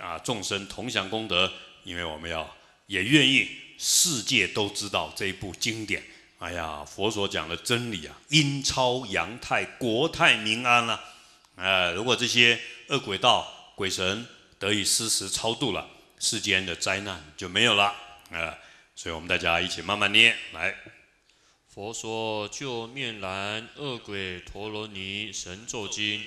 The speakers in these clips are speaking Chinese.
啊！众生同享功德，因为我们要也愿意世界都知道这部经典。哎呀，佛所讲的真理啊，阴超阳泰，国泰民安了。哎，如果这些恶鬼道鬼神得以适时超度了，世间的灾难就没有了啊！所以，我们大家一起慢慢念来。佛说救面难恶鬼陀罗尼神咒经。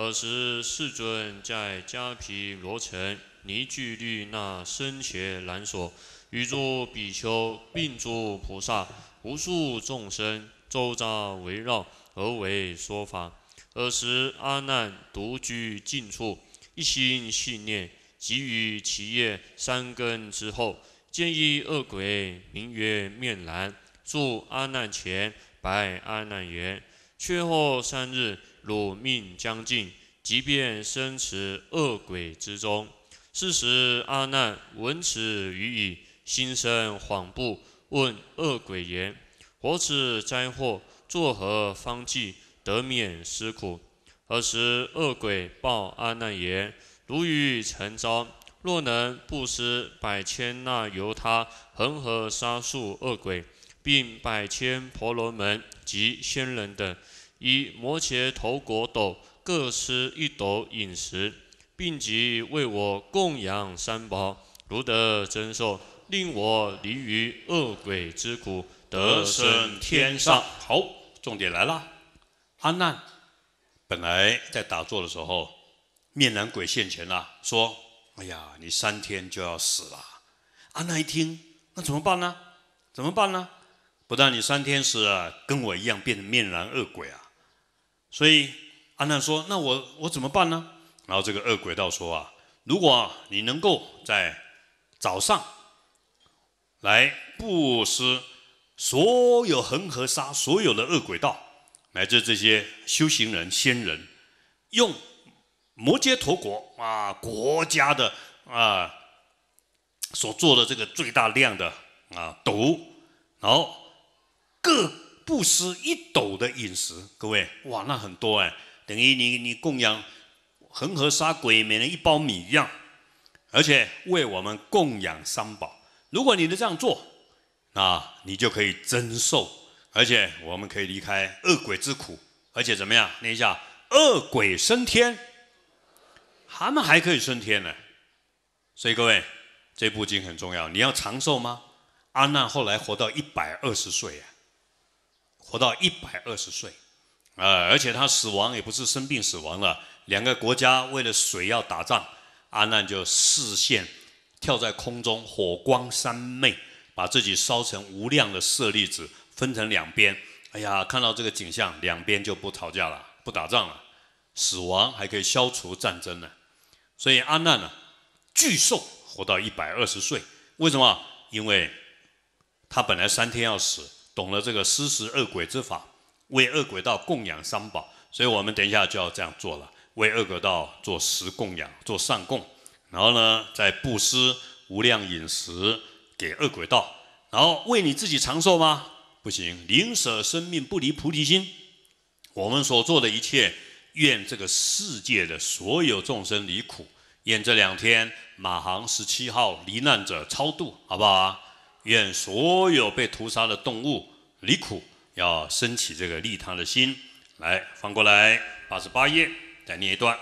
尔时世尊在家毗罗城尼聚律那深前蓝所，与诸比丘并诸菩萨无数众生周遭围绕而为说法。尔时阿难独居静处，一心信念，给予其业三更之后，见一恶鬼名曰面蓝，住阿难前，拜阿难言：“却后三日。”汝命将尽，即便身持恶鬼之中。是时，阿难闻此语已，心生恍怖，问恶鬼言：“何此灾祸？作何方计得免思苦？”尔时，恶鬼报阿难言：“如欲成招，若能布施百千那由他恒河沙数恶鬼，并百千婆罗门及仙人等。”一摩羯头果斗各施一斗饮食，并即为我供养三宝，如得增寿，令我离于恶鬼之苦，得生天上。好，重点来啦！阿难，本来在打坐的时候，面然鬼现前啊，说：“哎呀，你三天就要死了。”阿难一听，那怎么办呢？怎么办呢？不但你三天死，跟我一样变成面然恶鬼啊！所以，安娜说：“那我我怎么办呢？”然后这个恶鬼道说：“啊，如果你能够在早上来布施所有恒河沙所有的恶鬼道乃至这些修行人、仙人，用摩羯陀国啊国家的啊所做的这个最大量的啊毒，然后各。”不施一斗的饮食，各位哇，那很多哎，等于你你供养恒河沙鬼每人一包米一样，而且为我们供养三宝。如果你能这样做，啊，你就可以增寿，而且我们可以离开恶鬼之苦，而且怎么样？念一下，恶鬼升天，他们还可以升天呢。所以各位，这部经很重要。你要长寿吗？阿难后来活到一百二十岁呀。活到一百二十岁，啊，而且他死亡也不是生病死亡了。两个国家为了水要打仗，阿难就视线跳在空中，火光三昧，把自己烧成无量的舍利子，分成两边。哎呀，看到这个景象，两边就不吵架了，不打仗了。死亡还可以消除战争呢。所以阿难呢，巨寿活到一百二十岁，为什么？因为他本来三天要死。懂了这个施食恶鬼之法，为恶鬼道供养三宝，所以我们等一下就要这样做了，为恶鬼道做食供养，做上供，然后呢，再布施无量饮食给恶鬼道，然后为你自己长寿吗？不行，宁舍生命不离菩提心，我们所做的一切，愿这个世界的所有众生离苦，愿这两天马航十七号罹难者超度，好不好？愿所有被屠杀的动物离苦，要升起这个利他的心。来，翻过来八十八页，再念一段。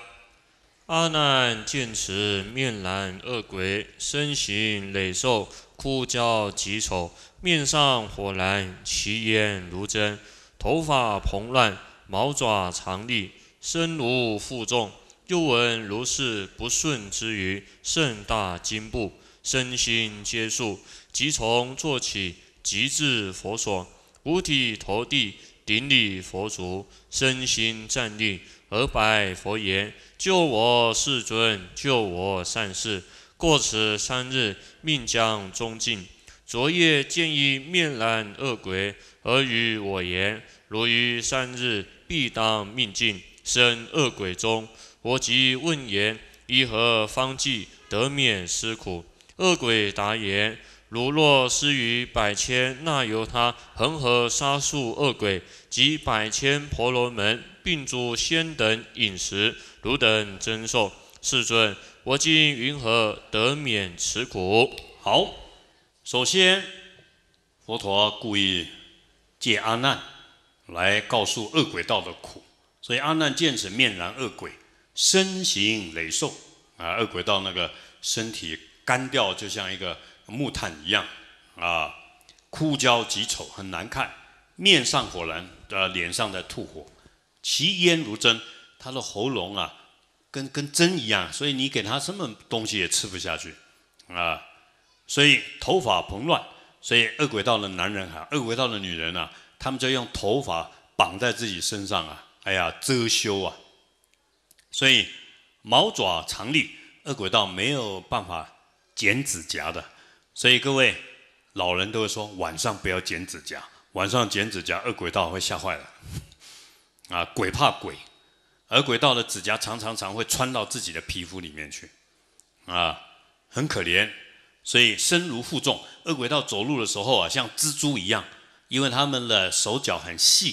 阿难见此面然恶鬼，身形羸瘦，枯焦极丑，面上火蓝，其眼如针，头发蓬乱，毛爪长利，身如负重。又闻如是不顺之余，甚大惊怖。身心皆素，即从坐起，即至佛所，五体投地，顶礼佛足，身心站立，而白佛言：“救我世尊，救我善士！过此三日，命将终尽。昨夜见一面然恶鬼，而与我言：‘如于三日，必当命尽，生恶鬼中。’我即问言：‘以何方计得免斯苦？’”恶鬼答言：“如若施于百千那由他恒河沙数恶鬼及百千婆罗门并诸仙等饮食，汝等增寿。世尊，我今云何得免此苦？”好，首先佛陀故意借阿难来告诉恶鬼道的苦，所以阿难见此面然恶鬼身形羸瘦啊，恶鬼道那个身体。干掉就像一个木炭一样，啊，枯焦极丑，很难看。面上火蓝，呃，脸上在吐火，其烟如针，他的喉咙啊，跟跟针一样，所以你给他什么东西也吃不下去，啊，所以头发蓬乱，所以恶鬼道的男人哈，恶鬼道的女人呢，他们就用头发绑在自己身上啊，哎呀遮羞啊，所以毛爪长立，恶鬼道没有办法。剪指甲的，所以各位老人都会说晚上不要剪指甲，晚上剪指甲，恶鬼道会吓坏了。啊，鬼怕鬼，而鬼道的指甲常常常会穿到自己的皮肤里面去，啊，很可怜。所以身如负重，恶鬼道走路的时候啊，像蜘蛛一样，因为他们的手脚很细，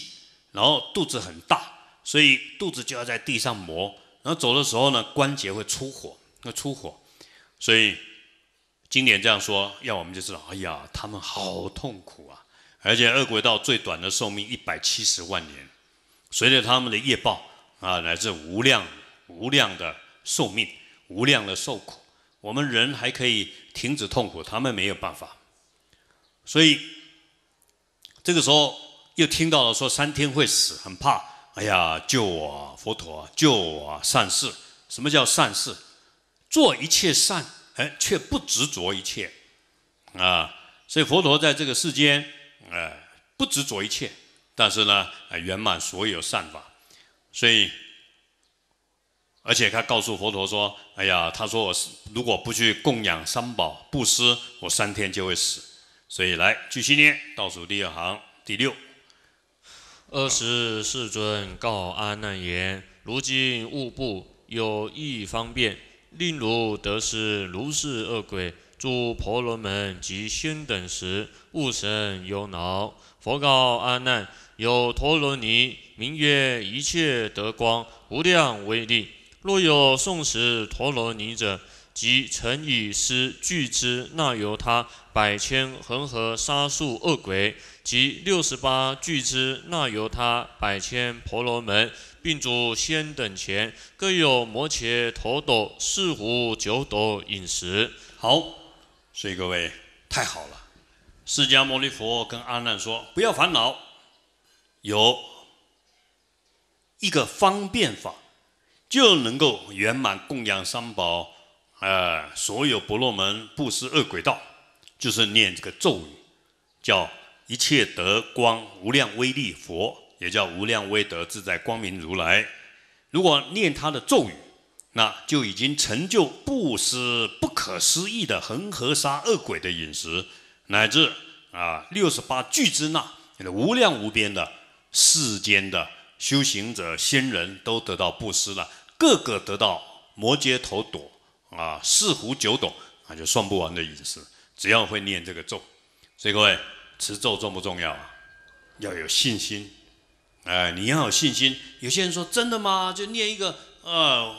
然后肚子很大，所以肚子就要在地上磨，然后走的时候呢，关节会出火，会出火，所以。经典这样说，要我们就知道，哎呀，他们好痛苦啊！而且恶鬼道最短的寿命一百七十万年，随着他们的业报啊，乃至无量无量的寿命，无量的受苦。我们人还可以停止痛苦，他们没有办法。所以这个时候又听到了说三天会死，很怕。哎呀，救我！佛陀，救我！善事，什么叫善事？做一切善。哎，却不执着一切啊，所以佛陀在这个世间，哎，不执着一切，但是呢，圆满所有善法。所以，而且他告诉佛陀说：“哎呀，他说我如果不去供养三宝布施，我三天就会死。”所以来继续念倒数第二行第六。二十世尊告阿难言：“如今吾部有一方便。”令汝得失如是恶鬼诸婆罗门及仙等时，勿生忧恼。佛告阿难：有陀罗尼名曰一切德光，无量威力。若有诵持陀罗尼者，即成以诗具之那由他百千恒河沙数恶鬼及六十八具之那由他百千婆罗门。并主先等前，各有摩羯陀斗四湖九斗饮食。好，所以各位太好了。释迦牟尼佛跟阿难说：“不要烦恼，有一个方便法，就能够圆满供养三宝。呃，所有婆罗门、布施恶鬼道，就是念这个咒语，叫一切德光无量威力佛。”也叫无量威德自在光明如来。如果念他的咒语，那就已经成就布施，不可思议的恒河沙恶鬼的饮食，乃至啊六十八俱之那无量无边的世间的修行者、仙人都得到布施了，个个得到摩羯头朵啊四壶九斗啊，就算不完的饮食，只要会念这个咒，所以各位持咒重不重要啊？要有信心。哎，你要有信心。有些人说：“真的吗？就念一个呃，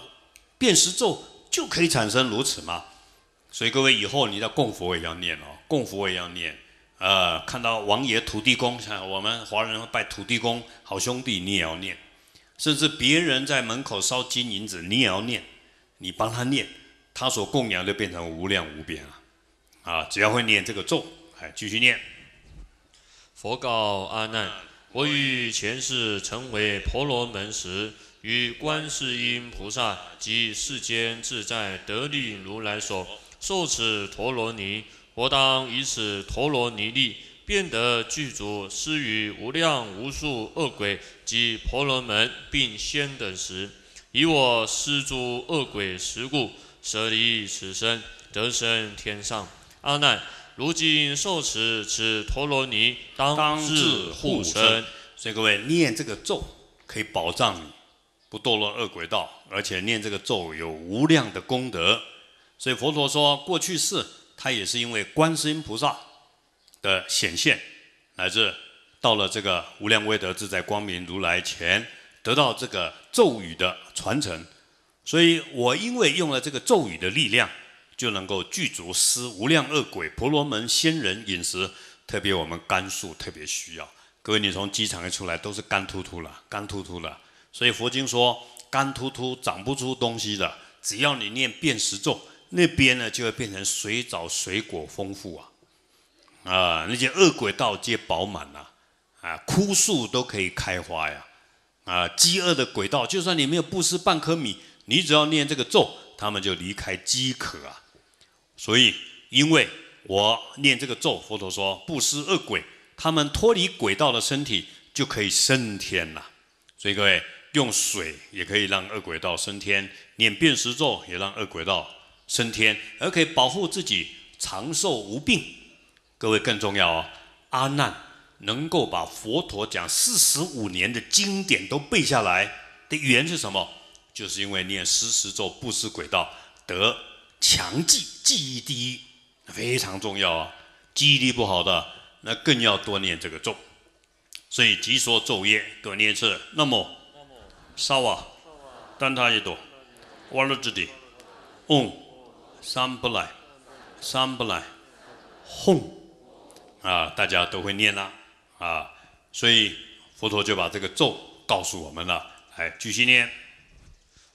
辨识咒就可以产生如此吗？”所以各位以后你的供佛也要念哦，供佛也要念。呃，看到王爷、土地公，我们华人拜土地公，好兄弟你也要念。甚至别人在门口烧金银纸，你也要念，你帮他念，他所供养就变成无量无边了。啊，只要会念这个咒，哎，继续念。佛告阿难。我于前世成为婆罗门时，与观世音菩萨及世间自在得力如来所受此陀罗尼，我当以此陀罗尼力，便得具足施于无量无数恶鬼及婆罗门，并仙等时，以我施诸恶鬼时故，舍离此身，得生天上。阿难。如今受持此陀罗尼，当自护身。所以各位念这个咒，可以保障你不堕落恶鬼道，而且念这个咒有无量的功德。所以佛陀说过去世，他也是因为观世音菩萨的显现，乃至到了这个无量威德自在光明如来前，得到这个咒语的传承。所以我因为用了这个咒语的力量。就能够具足施无量恶鬼婆罗门仙人饮食，特别我们甘肃特别需要。各位，你从机场一出来都是干秃秃了，干秃秃了。所以佛经说，干秃秃长不出东西的。只要你念辨食咒，那边呢就会变成水藻水果丰富啊，啊，那些恶鬼道皆饱满呐，啊，枯树都可以开花呀，啊，饥饿的鬼道，就算你没有布施半颗米，你只要念这个咒，他们就离开饥渴啊。所以，因为我念这个咒，佛陀说不施恶鬼，他们脱离鬼道的身体就可以升天了。所以各位用水也可以让恶鬼道升天，念变时咒也让恶鬼道升天，而可以保护自己长寿无病。各位更重要哦，阿难能够把佛陀讲四十五年的经典都背下来的缘是什么？就是因为念十时咒布施鬼道得。强记记忆第一非常重要啊！记忆力不好的，那更要多念这个咒。所以即说咒曰：“各念次，那么沙瓦，单他一朵，瓦尔之地，嗡，三不来，三不来，哄，啊，大家都会念了啊！所以佛陀就把这个咒告诉我们了。来，继续念，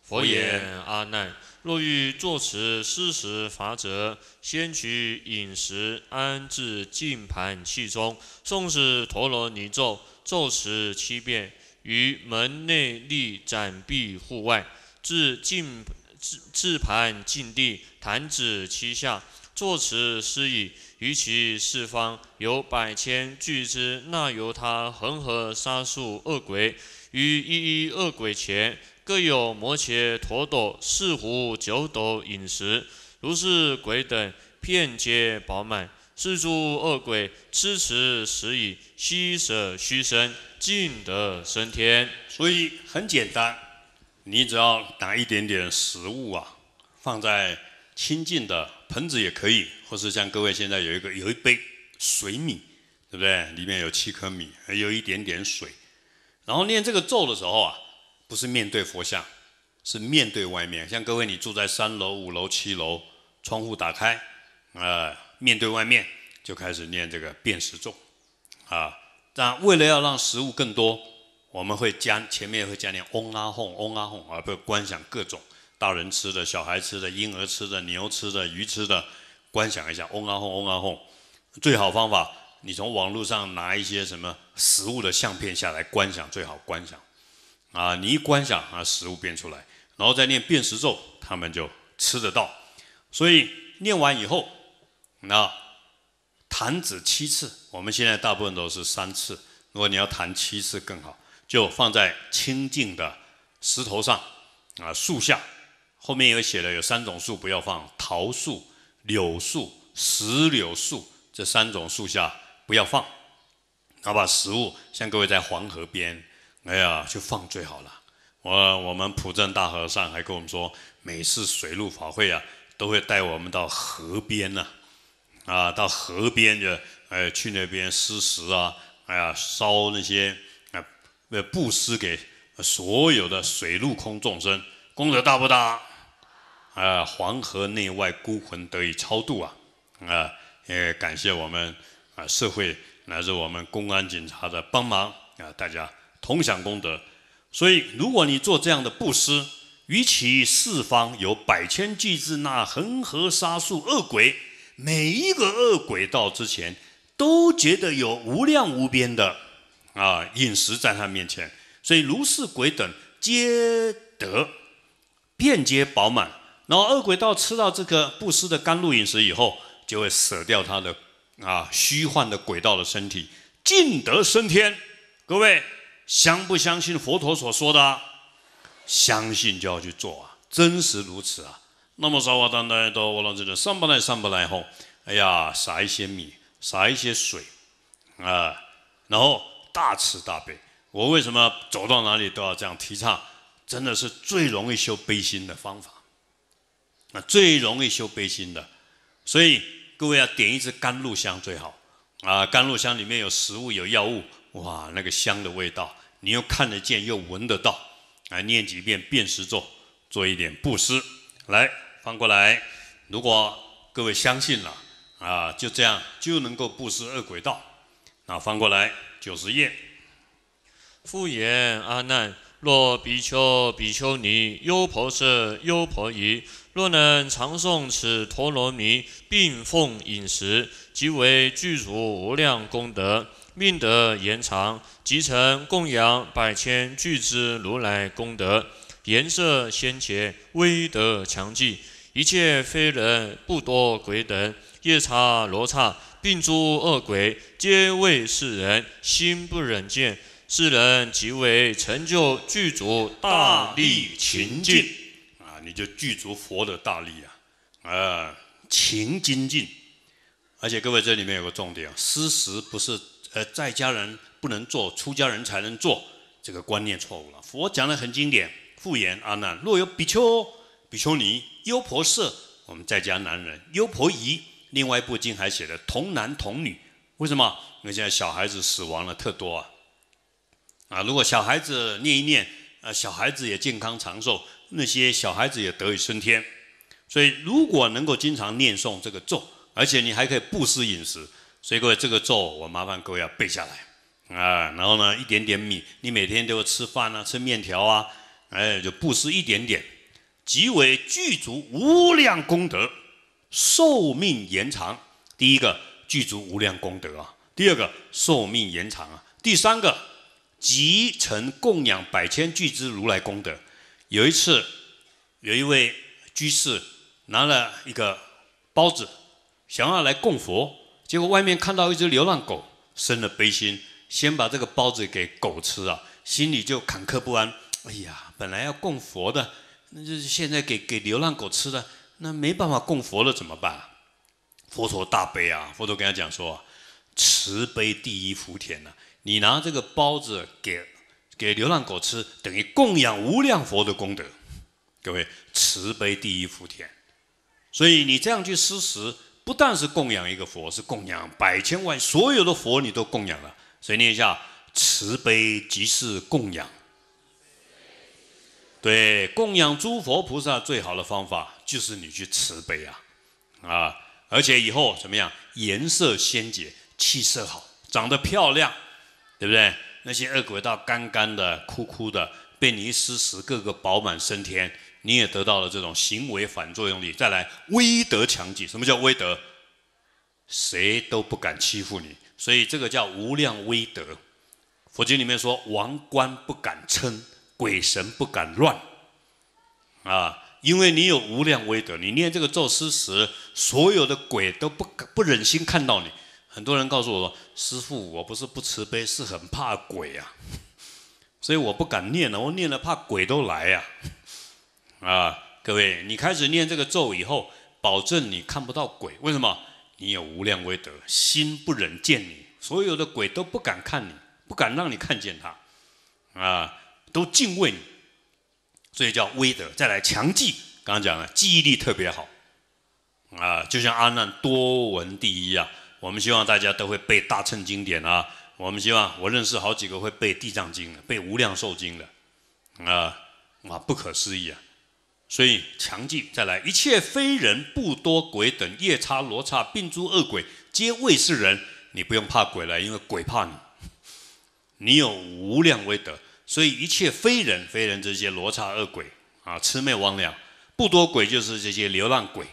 佛言阿难。”若欲作此施食法者，先取饮食安置净盘器中，诵是陀罗尼咒，咒此七遍，于门内立展臂户外，置净置置盘净地弹指七下，作此施以，于其四方有百千巨之，那由他恒河沙数恶鬼，于一一恶鬼前。各有摩羯陀斗、四壶九斗饮食，如是鬼等片皆饱满，是诸恶鬼吃持食以虚舍虚身，尽得升天。所以很简单，你只要拿一点点食物啊，放在清净的盆子也可以，或是像各位现在有一个有一杯水米，对不对？里面有七颗米，还有一点点水，然后念这个咒的时候啊。不是面对佛像，是面对外面。像各位，你住在三楼、五楼、七楼，窗户打开，啊，面对外面就开始念这个辨识咒，啊。那为了要让食物更多，我们会加前面会加念嗡啊哄嗡啊哄，啊，不观想各种大人吃的、小孩吃的、婴儿吃的、牛吃的、鱼吃的，观想一下嗡啊哄嗡啊哄。最好方法，你从网络上拿一些什么食物的相片下来观想，最好观想。啊，你一观想啊，食物变出来，然后再念变食咒，他们就吃得到。所以念完以后，那弹指七次，我们现在大部分都是三次。如果你要弹七次更好，就放在清净的石头上啊，树下。后面有写的，有三种树不要放：桃树、柳树、石榴树这三种树下不要放。然后把食物，像各位在黄河边。哎呀，就放最好了。我我们普正大和尚还跟我们说，每次水陆法会啊，都会带我们到河边呢，啊，到河边就哎去那边施食啊，哎呀烧那些啊呃布施给所有的水陆空众生，功德大不大？啊，黄河内外孤魂得以超度啊啊！也感谢我们啊社会乃至我们公安警察的帮忙啊，大家。同享功德，所以如果你做这样的布施，与其四方有百千巨胝那恒河沙数恶鬼，每一个恶鬼到之前，都觉得有无量无边的啊饮食在他面前，所以如是鬼等皆得遍皆饱满。然后恶鬼到吃到这个布施的甘露饮食以后，就会舍掉他的啊虚幻的鬼道的身体，尽得升天。各位。相不相信佛陀所说的？相信就要去做啊，真实如此啊。那么，说我当哪里都我那这个上不来上不来后，哎呀，撒一些米，撒一些水，啊，然后大吃大悲。我为什么走到哪里都要这样提倡？真的是最容易修悲心的方法，那最容易修悲心的。所以各位要点一支甘露香最好啊，甘露香里面有食物有药物，哇，那个香的味道。你又看得见，又闻得到，来念几遍《辨识咒》，做一点布施。来，翻过来。如果各位相信了，啊，就这样就能够布施恶鬼道。那翻过来九十页。复言阿难：若比丘、比丘尼、优婆塞、优婆夷，若能常诵此陀罗尼，并奉饮食，即为具足无量功德。命得延长，集成供养百千俱之如来功德，颜色鲜洁，威德强劲，一切非人不多鬼等，夜叉罗刹，并诸恶鬼，皆为世人，心不忍见，世人即为成就具足大力勤进啊！你就具足佛的大力啊！啊，勤精进，而且各位这里面有个重点啊，施食不是。呃，在家人不能做出家人才能做，这个观念错误了。佛讲的很经典，复言阿难：若有比丘、比丘尼、优婆塞，我们在家男人、优婆夷。另外一部经还写的童男童女，为什么？因为现在小孩子死亡了特多啊！啊，如果小孩子念一念，啊，小孩子也健康长寿，那些小孩子也得以升天。所以，如果能够经常念诵这个咒，而且你还可以不施饮食。所以各位，这个咒我麻烦各位要背下来啊。然后呢，一点点米，你每天都要吃饭啊，吃面条啊，哎，就布施一点点，即为具足无量功德，寿命延长。第一个，具足无量功德啊；第二个，寿命延长啊；第三个，集成供养百千具之如来功德。有一次，有一位居士拿了一个包子，想要来供佛。结果外面看到一只流浪狗，生了悲心，先把这个包子给狗吃啊，心里就坎坷不安。哎呀，本来要供佛的，那就是现在给给流浪狗吃的，那没办法供佛了，怎么办？佛陀大悲啊，佛陀跟他讲说，慈悲第一福田呐，你拿这个包子给给流浪狗吃，等于供养无量佛的功德。各位，慈悲第一福田，所以你这样去施食。不但是供养一个佛，是供养百千万所有的佛，你都供养了。所以念一下慈悲即是供养，对，供养诸佛菩萨最好的方法就是你去慈悲啊啊！而且以后怎么样？颜色鲜洁，气色好，长得漂亮，对不对？那些恶鬼道干干的、枯枯的，被你一施食，个个饱满升天。你也得到了这种行为反作用力。再来，威德强记，什么叫威德？谁都不敢欺负你，所以这个叫无量威德。佛经里面说，王官不敢称，鬼神不敢乱。啊，因为你有无量威德，你念这个咒师时，所有的鬼都不敢不忍心看到你。很多人告诉我，师父，我不是不慈悲，是很怕鬼啊，所以我不敢念了，我念了怕鬼都来呀。啊，各位，你开始念这个咒以后，保证你看不到鬼。为什么？你有无量威德，心不忍见你，所有的鬼都不敢看你，不敢让你看见他，啊，都敬畏你，所以叫威德。再来强记，刚刚讲了记忆力特别好，啊，就像阿难多闻第一啊。我们希望大家都会背大乘经典啊。我们希望我认识好几个会背《地藏经》的，背《无量寿经》的，啊啊，不可思议啊！所以强记，再来，一切非人不多鬼等夜叉罗刹并诸恶鬼，皆未是人，你不用怕鬼了，因为鬼怕你，你有无量威德，所以一切非人非人这些罗刹恶鬼啊，魑魅魍魉，不多鬼就是这些流浪鬼，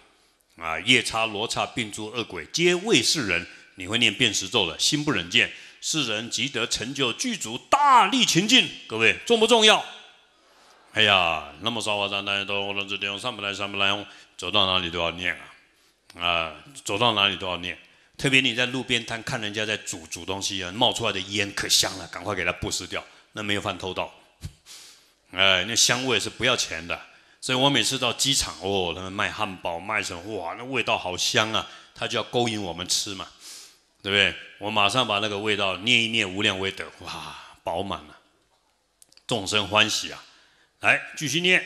啊，夜叉罗刹并诸恶鬼皆未是人，你会念辨识咒了，心不忍见，世人即得成就具足大力前进，各位重不重要？哎呀，那么说，话，让大家都用上不来上不来，走到哪里都要念啊，啊，走到哪里都要念。特别你在路边摊看人家在煮煮东西啊，冒出来的烟可香了，赶快给它布施掉，那没有饭偷到。哎，那香味是不要钱的，所以我每次到机场哦，他们卖汉堡卖什么，哇，那味道好香啊，他就要勾引我们吃嘛，对不对？我马上把那个味道念一念无量威德，哇，饱满了，众生欢喜啊。来，继续念。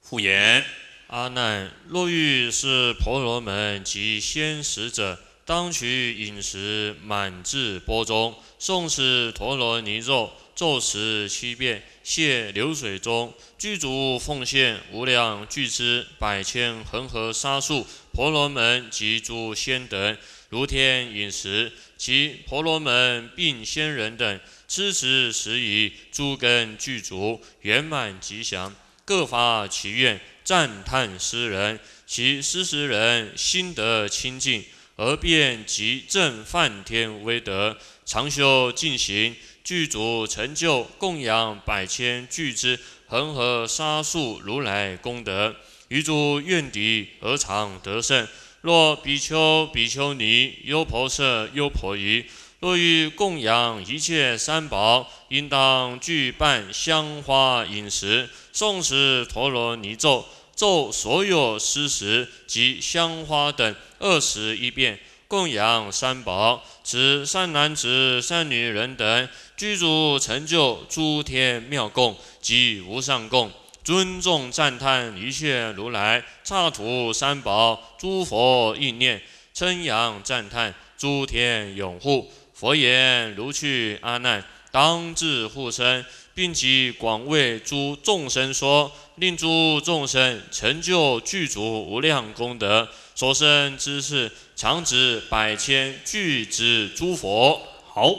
复言阿难，若遇是婆罗门及仙使者，当取饮食满至钵中，诵是陀罗尼咒，咒时七遍，泻流水中，具足奉献无量具资百千恒河沙数婆罗门及诸仙等，如天饮食及婆罗门并仙人等。知时时矣，诸根具足，圆满吉祥，各发其愿，赞叹斯人。其斯时人心德清净，而便即正梵天威德，常修净行，具足成就，供养百千俱之恒河沙数如来功德。于诸怨敌而常得胜。若比丘、比丘尼、优婆塞、优婆夷。若欲供养一切三宝，应当具办香花饮食，诵持陀罗尼咒，咒所有施食及香花等二十一遍，供养三宝。此善男子、善女人等，具足成就诸天妙供及无上供，尊重赞叹一切如来、刹土三宝、诸佛意念，称扬赞叹诸天永护。佛言：“如去阿难，当至护身，并及广为诸众生说，令诸众生成就具足无量功德。所生之事，常值百千具之诸佛。”好，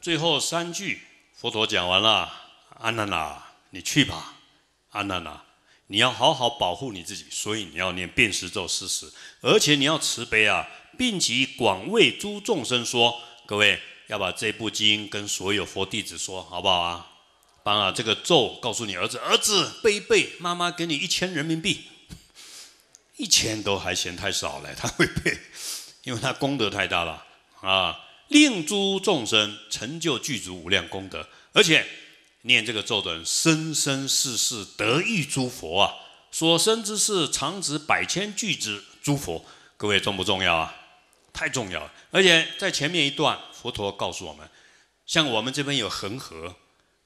最后三句，佛陀讲完了。阿难呐，你去吧。阿难呐，你要好好保护你自己，所以你要念辨识咒四十，而且你要慈悲啊，并及广为诸众生说。各位要把这部经跟所有佛弟子说，好不好啊？把啊这个咒告诉你儿子，儿子背一背。妈妈给你一千人民币，一千都还嫌太少了，他会背，因为他功德太大了啊！令诸众生成就具足无量功德，而且念这个咒的人生生世世得遇诸佛啊，所生之事常值百千俱之诸佛。各位重不重要啊？太重要了，而且在前面一段，佛陀告诉我们，像我们这边有恒河，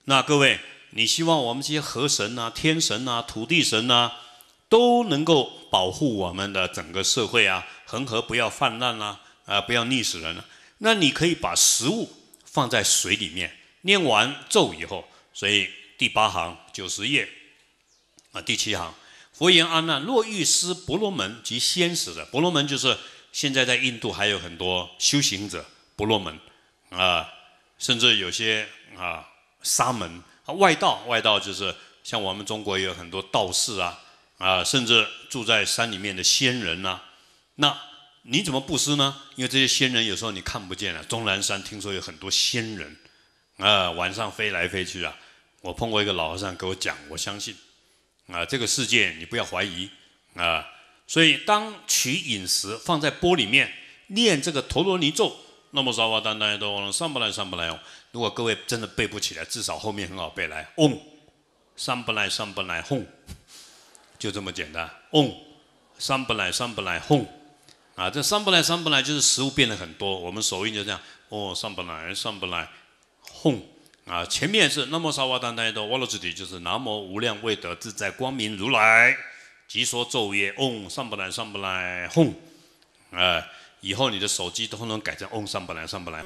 那各位，你希望我们这些河神啊、天神啊、土地神啊，都能够保护我们的整个社会啊，恒河不要泛滥啦，啊，不要溺死人了。那你可以把食物放在水里面，念完咒以后，所以第八行九十页啊，第七行，佛言：“阿难，若欲施婆罗门及仙士者，婆罗门就是。”现在在印度还有很多修行者、婆罗门啊，甚至有些啊沙门啊外道，外道就是像我们中国有很多道士啊啊，甚至住在山里面的仙人呐。那你怎么布施呢？因为这些仙人有时候你看不见了。终南山听说有很多仙人啊，晚上飞来飞去啊。我碰过一个老和尚给我讲，我相信啊，这个世界你不要怀疑啊。所以，当取饮食放在钵里面，念这个陀罗尼咒：“那么沙瓦当当耶上不来上不来哦。”如果各位真的背不起来，至少后面很好背来：嗡，上不来上不来，轰，就这么简单。嗡，上不来上不来，轰。啊，这上不来上不来就是食物变得很多。我们手印就这样：哦，上不来上不来，轰。啊，前面是“那么沙瓦当当耶哆哇罗之体”，就是“南无无量未得自在光明如来”。即说咒曰：“嗡，上不来，上不来，轰！”啊，以后你的手机都能改成“嗡，上不来，上不来”。